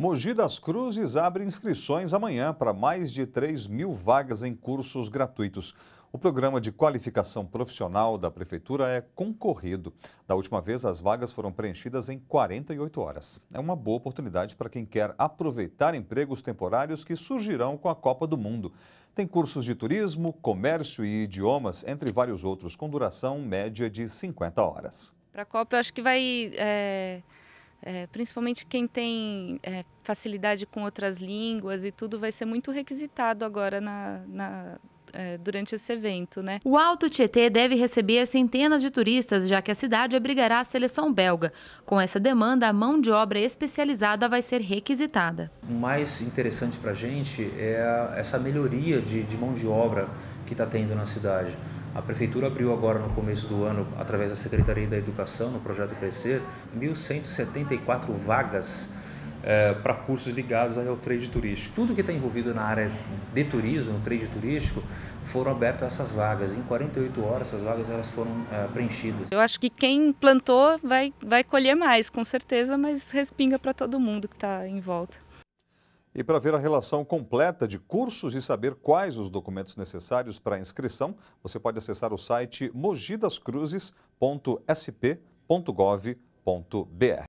Mogi das Cruzes abre inscrições amanhã para mais de 3 mil vagas em cursos gratuitos. O programa de qualificação profissional da Prefeitura é concorrido. Da última vez, as vagas foram preenchidas em 48 horas. É uma boa oportunidade para quem quer aproveitar empregos temporários que surgirão com a Copa do Mundo. Tem cursos de turismo, comércio e idiomas, entre vários outros, com duração média de 50 horas. Para a Copa, eu acho que vai. É é, principalmente quem tem é, facilidade com outras línguas e tudo, vai ser muito requisitado agora na, na, é, durante esse evento, né? O Alto Tietê deve receber centenas de turistas, já que a cidade abrigará a seleção belga. Com essa demanda, a mão de obra especializada vai ser requisitada. O mais interessante para a gente é essa melhoria de, de mão de obra que está tendo na cidade. A prefeitura abriu agora no começo do ano, através da Secretaria da Educação, no projeto Crescer, 1.174 vagas é, para cursos ligados ao trade turístico. Tudo que está envolvido na área de turismo, trade turístico, foram abertas essas vagas. Em 48 horas, essas vagas elas foram é, preenchidas. Eu acho que quem plantou vai, vai colher mais, com certeza, mas respinga para todo mundo que está em volta. E para ver a relação completa de cursos e saber quais os documentos necessários para a inscrição, você pode acessar o site mogidascruzes.sp.gov.br.